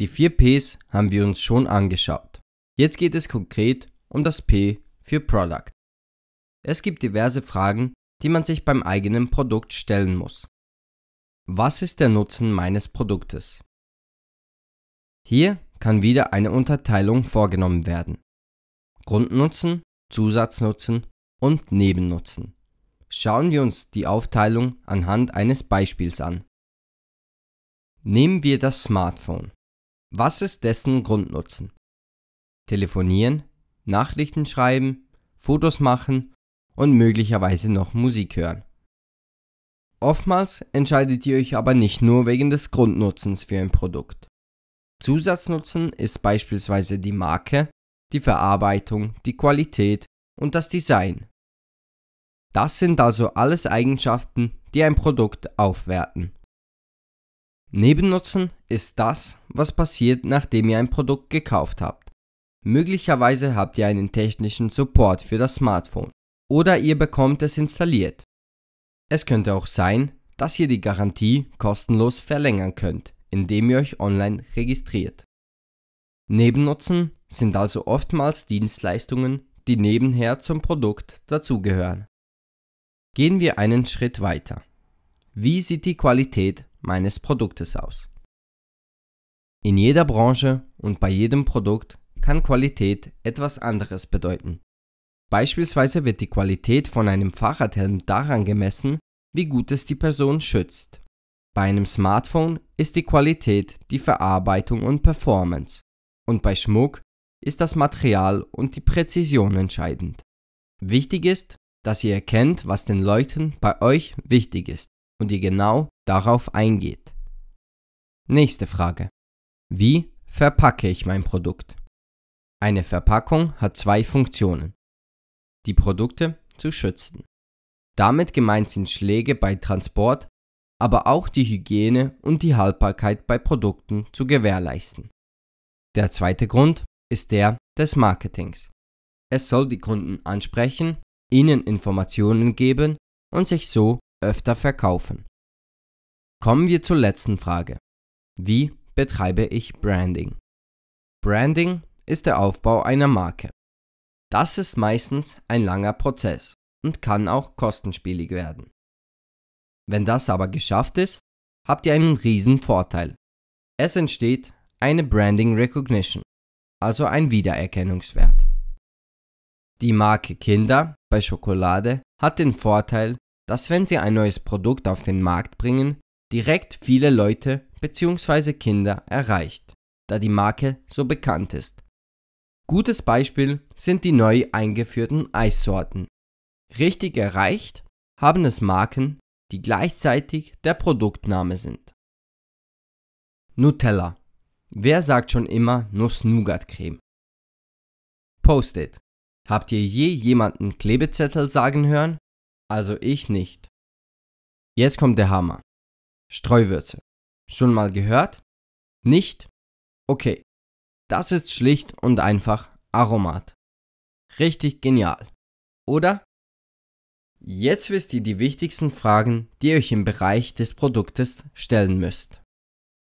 Die vier Ps haben wir uns schon angeschaut. Jetzt geht es konkret um das P für Product. Es gibt diverse Fragen, die man sich beim eigenen Produkt stellen muss. Was ist der Nutzen meines Produktes? Hier kann wieder eine Unterteilung vorgenommen werden. Grundnutzen, Zusatznutzen und Nebennutzen. Schauen wir uns die Aufteilung anhand eines Beispiels an. Nehmen wir das Smartphone. Was ist dessen Grundnutzen? Telefonieren, Nachrichten schreiben, Fotos machen und möglicherweise noch Musik hören. Oftmals entscheidet ihr euch aber nicht nur wegen des Grundnutzens für ein Produkt. Zusatznutzen ist beispielsweise die Marke, die Verarbeitung, die Qualität und das Design. Das sind also alles Eigenschaften, die ein Produkt aufwerten. Nebennutzen ist das, was passiert, nachdem ihr ein Produkt gekauft habt. Möglicherweise habt ihr einen technischen Support für das Smartphone oder ihr bekommt es installiert. Es könnte auch sein, dass ihr die Garantie kostenlos verlängern könnt, indem ihr euch online registriert. Nebennutzen sind also oftmals Dienstleistungen, die nebenher zum Produkt dazugehören. Gehen wir einen Schritt weiter. Wie sieht die Qualität meines Produktes aus. In jeder Branche und bei jedem Produkt kann Qualität etwas anderes bedeuten. Beispielsweise wird die Qualität von einem Fahrradhelm daran gemessen, wie gut es die Person schützt. Bei einem Smartphone ist die Qualität die Verarbeitung und Performance. Und bei Schmuck ist das Material und die Präzision entscheidend. Wichtig ist, dass ihr erkennt, was den Leuten bei euch wichtig ist und ihr genau darauf eingeht. Nächste Frage. Wie verpacke ich mein Produkt? Eine Verpackung hat zwei Funktionen. Die Produkte zu schützen. Damit gemeint sind Schläge bei Transport, aber auch die Hygiene und die Haltbarkeit bei Produkten zu gewährleisten. Der zweite Grund ist der des Marketings. Es soll die Kunden ansprechen, ihnen Informationen geben und sich so öfter verkaufen. Kommen wir zur letzten Frage. Wie betreibe ich Branding? Branding ist der Aufbau einer Marke. Das ist meistens ein langer Prozess und kann auch kostenspielig werden. Wenn das aber geschafft ist, habt ihr einen riesen Vorteil. Es entsteht eine Branding Recognition, also ein Wiedererkennungswert. Die Marke Kinder bei Schokolade hat den Vorteil, dass wenn sie ein neues Produkt auf den Markt bringen, direkt viele Leute bzw. Kinder erreicht, da die Marke so bekannt ist. Gutes Beispiel sind die neu eingeführten Eissorten. Richtig erreicht haben es Marken, die gleichzeitig der Produktname sind. Nutella. Wer sagt schon immer Nuss-Nougat-Creme? Post-it. Habt ihr je jemanden Klebezettel sagen hören? Also ich nicht. Jetzt kommt der Hammer. Streuwürze. Schon mal gehört? Nicht? Okay. Das ist schlicht und einfach Aromat. Richtig genial. Oder? Jetzt wisst ihr die wichtigsten Fragen, die ihr euch im Bereich des Produktes stellen müsst.